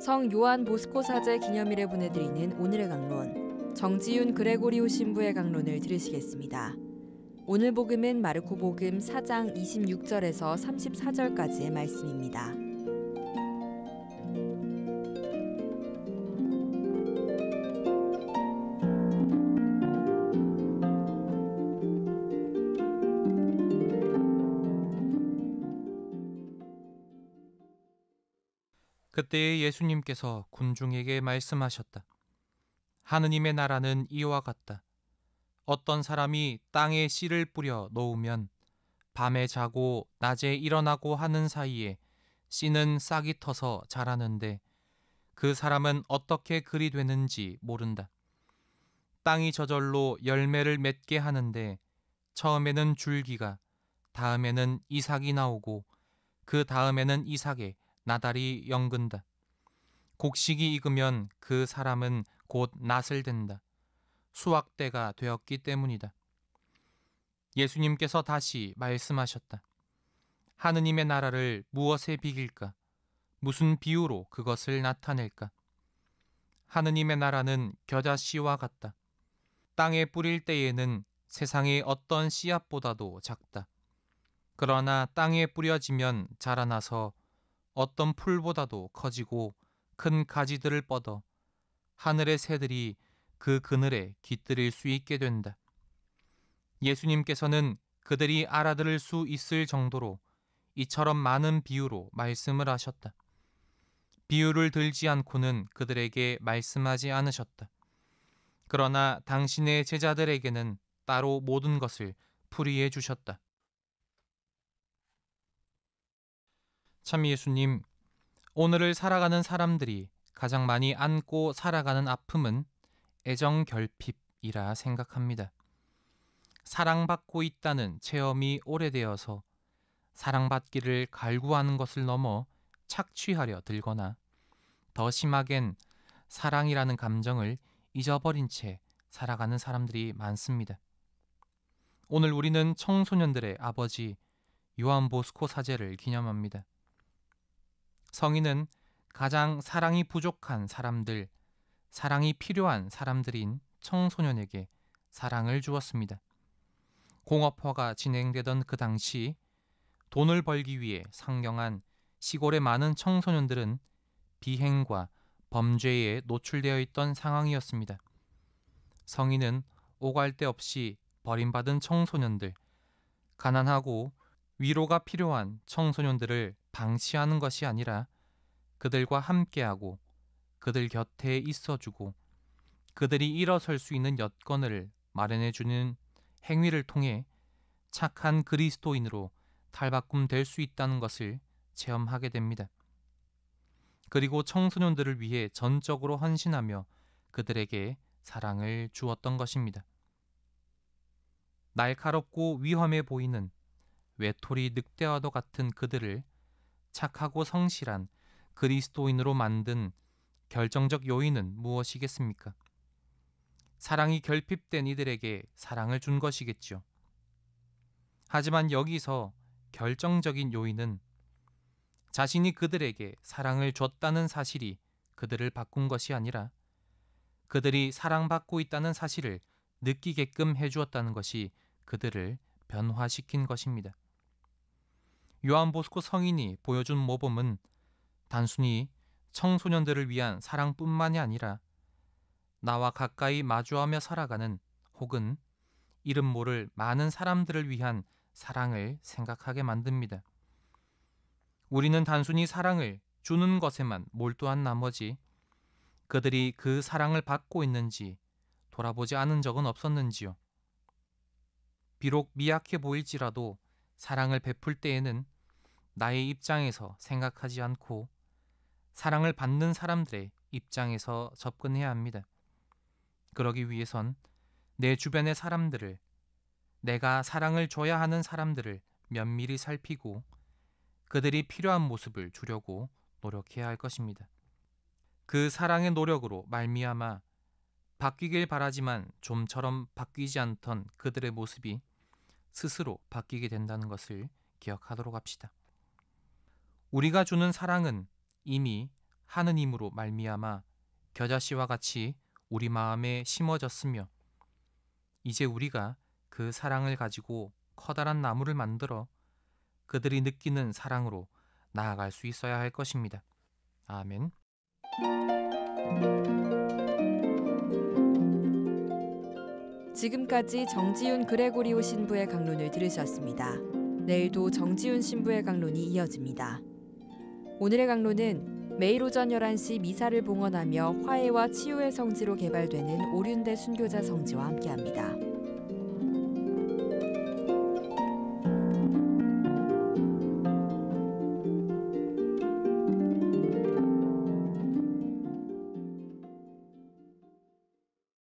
성 요한 보스코 사제 기념일에 보내드리는 오늘의 강론 정지윤 그레고리오 신부의 강론을 들으시겠습니다. 오늘 복음은 마르코 복음 4장 26절에서 34절까지의 말씀입니다. 그때에 예수님께서 군중에게 말씀하셨다. 하느님의 나라는 이와 같다. 어떤 사람이 땅에 씨를 뿌려 놓으면 밤에 자고 낮에 일어나고 하는 사이에 씨는 싹이 터서 자라는데 그 사람은 어떻게 그리 되는지 모른다. 땅이 저절로 열매를 맺게 하는데 처음에는 줄기가 다음에는 이삭이 나오고 그 다음에는 이삭에 나달이 연근다. 곡식이 익으면 그 사람은 곧 낫을 된다. 수확대가 되었기 때문이다. 예수님께서 다시 말씀하셨다. 하느님의 나라를 무엇에 비길까? 무슨 비유로 그것을 나타낼까? 하느님의 나라는 겨자 씨와 같다. 땅에 뿌릴 때에는 세상의 어떤 씨앗보다도 작다. 그러나 땅에 뿌려지면 자라나서 어떤 풀보다도 커지고 큰 가지들을 뻗어 하늘의 새들이 그 그늘에 깃들일 수 있게 된다. 예수님께서는 그들이 알아들을 수 있을 정도로 이처럼 많은 비유로 말씀을 하셨다. 비유를 들지 않고는 그들에게 말씀하지 않으셨다. 그러나 당신의 제자들에게는 따로 모든 것을 풀이해 주셨다. 참 예수님, 오늘을 살아가는 사람들이 가장 많이 안고 살아가는 아픔은 애정 결핍이라 생각합니다. 사랑받고 있다는 체험이 오래되어서 사랑받기를 갈구하는 것을 넘어 착취하려 들거나 더 심하겐 사랑이라는 감정을 잊어버린 채 살아가는 사람들이 많습니다. 오늘 우리는 청소년들의 아버지 요한 보스코 사제를 기념합니다. 성인은 가장 사랑이 부족한 사람들, 사랑이 필요한 사람들인 청소년에게 사랑을 주었습니다. 공업화가 진행되던 그 당시 돈을 벌기 위해 상경한 시골의 많은 청소년들은 비행과 범죄에 노출되어 있던 상황이었습니다. 성인은 오갈 데 없이 버림받은 청소년들, 가난하고 위로가 필요한 청소년들을 방치하는 것이 아니라 그들과 함께하고 그들 곁에 있어주고 그들이 일어설 수 있는 여건을 마련해주는 행위를 통해 착한 그리스도인으로 탈바꿈 될 수 있다는 것을 체험하게 됩니다. 그리고 청소년들을 위해 전적으로 헌신하며 그들에게 사랑을 주었던 것입니다. 날카롭고 위험해 보이는 외톨이 늑대와도 같은 그들을 착하고 성실한 그리스도인으로 만든 결정적 요인은 무엇이겠습니까? 사랑이 결핍된 이들에게 사랑을 준것이겠죠 하지만 여기서 결정적인 요인은 자신이 그들에게 사랑을 줬다는 사실이 그들을 바꾼 것이 아니라 그들이 사랑받고 있다는 사실을 느끼게끔 해주었다는 것이 그들을 변화시킨 것입니다. 요한보스코 성인이 보여준 모범은 단순히 청소년들을 위한 사랑뿐만이 아니라 나와 가까이 마주하며 살아가는 혹은 이름 모를 많은 사람들을 위한 사랑을 생각하게 만듭니다. 우리는 단순히 사랑을 주는 것에만 몰두한 나머지 그들이 그 사랑을 받고 있는지 돌아보지 않은 적은 없었는지요. 비록 미약해 보일지라도 사랑을 베풀 때에는 나의 입장에서 생각하지 않고 사랑을 받는 사람들의 입장에서 접근해야 합니다. 그러기 위해선 내 주변의 사람들을 내가 사랑을 줘야 하는 사람들을 면밀히 살피고 그들이 필요한 모습을 주려고 노력해야 할 것입니다. 그 사랑의 노력으로 말미암아 바뀌길 바라지만 좀처럼 바뀌지 않던 그들의 모습이 스스로 바뀌게 된다는 것을 기억하도록 합시다. 우리가 주는 사랑은 이미 하느님으로 말미암아 겨자씨와 같이 우리 마음에 심어졌으며 이제 우리가 그 사랑을 가지고 커다란 나무를 만들어 그들이 느끼는 사랑으로 나아갈 수 있어야 할 것입니다. 아멘. 지금까지 정지윤 그레고리오 신부의 강론을 들으셨습니다. 내일도 정지윤 신부의 강론이 이어집니다. 오늘의 강로는 매일 오전 11시 미사를 봉헌하며 화해와 치유의 성지로 개발되는 오륜대 순교자 성지와 함께합니다.